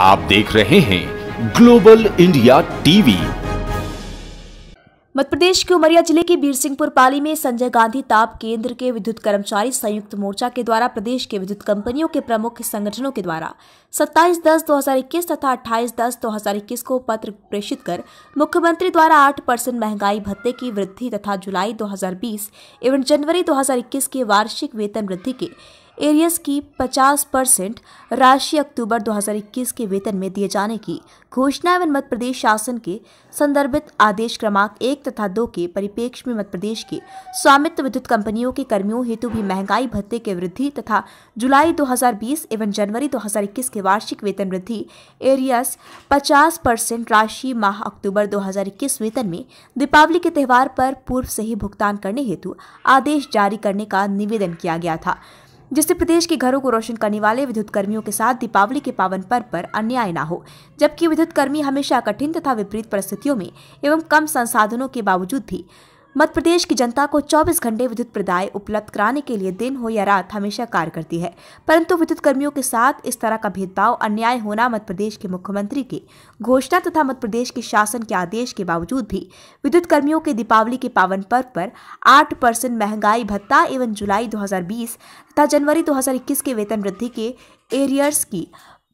आप देख रहे हैं global India TV Madhya Pradesh के उमरिया जिले के बीर सिंहपुर पाली में संजय गांधी ताप केंद्र के विद्युत कर्मचारी संयुक्त मोर्चा के द्वारा प्रदेश के विद्युत कंपनियों के प्रमुख संगठनों के द्वारा 27 दस 2021 तथा 28 दस 2021 को पत्र प्रेषित कर मुख्यमंत्री द्वारा 8 परसेंट महंगाई भत्ते की वृद्धि तथा जुलाई 2020 एवं जनवरी 2021 के वार्षिक वेतन वृद्धि के एरियस की 50 परसेंट राशि अक्टूबर 2021 के वेतन में दिए जाने की घोषणा एवं मध्य प्रदेश शासन के संदर्भित आदेश क्रमांक एक तथा दो के परिप्रेक्ष्य में मध्य प्रदेश के स्वामित्व विद्युत कंपनियों के कर्मियों हेतु भी महंगाई भत्ते के वृद्धि तथा जुलाई 2020 एवं जनवरी 2021 के वार्षिक वेतन वृद्धि एरियस 50 परसेंट राशि माह अक्टूबर 2021 वेतन में दीपावली के त्यौहार पर पूर्व से ही भुगतान करने हेतु आदेश जारी करने का निवेदन किया गया था जिससे प्रदेश के घरों को रोशन करने वाले विद्युत कर्मियों के साथ दीपावली के पावन पर्व पर अन्याय न हो जबकि विद्युत कर्मी हमेशा कठिन तथा विपरीत परिस्थितियों में एवं कम संसाधनों के बावजूद भी मध्य प्रदेश की जनता को 24 घंटे विद्युत प्रदाय उपलब्ध कराने के लिए दिन हो या रात हमेशा कार्य करती है परंतु विद्युत कर्मियों के साथ इस तरह का भेदभाव अन्याय होना मध्य प्रदेश के मुख्यमंत्री की घोषणा तथा मध्य प्रदेश के शासन के आदेश के बावजूद भी विद्युत कर्मियों के दीपावली के पावन पर्व पर आठ परसेंट महंगाई भत्ता एवं जुलाई दो तथा जनवरी दो के वेतन वृद्धि के एरियर्स की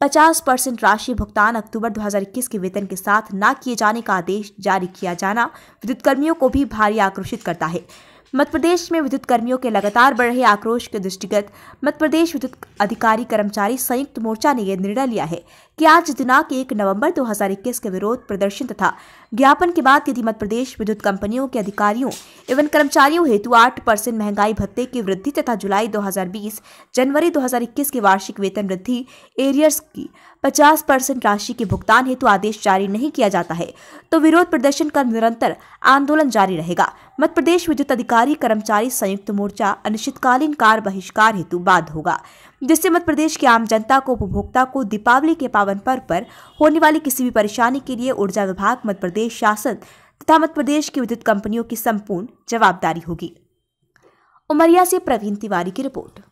50 परसेंट राशि भुगतान अक्टूबर 2021 के वेतन के साथ न किए जाने का आदेश जारी किया जाना विद्युत कर्मियों को भी भारी आक्रोशित करता है मध्य प्रदेश में विद्युत कर्मियों के लगातार बढ़ रहे आक्रोश के दृष्टिगत मध्य प्रदेश विद्युत अधिकारी कर्मचारी संयुक्त मोर्चा ने यह निर्णय लिया है कि आज दिनांक एक नवंबर 2021 के विरोध प्रदर्शन तथा ज्ञापन के बाद यदि मध्य प्रदेश विद्युत कंपनियों के अधिकारियों एवं कर्मचारियों हेतु आठ परसेंट महंगाई भत्ते की वृद्धि तथा जुलाई 2020 जनवरी 2021 के वार्षिक वेतन वृद्धि एरियर्स की 50 परसेंट राशि के भुगतान हेतु आदेश जारी नहीं किया जाता है तो विरोध प्रदर्शन का निरंतर आंदोलन जारी रहेगा मध्य प्रदेश विद्युत अधिकारी बिहारी कर्मचारी संयुक्त मोर्चा अनिश्चितकालीन कार बहिष्कार हेतु बाद होगा जिससे मध्य प्रदेश की आम जनता को उपभोक्ता को दीपावली के पावन पर्व पर होने वाली किसी भी परेशानी के लिए ऊर्जा विभाग मध्य प्रदेश शासन तथा मध्य प्रदेश की विद्युत कंपनियों की संपूर्ण जवाबदारी होगी उमरिया से प्रवीण तिवारी की रिपोर्ट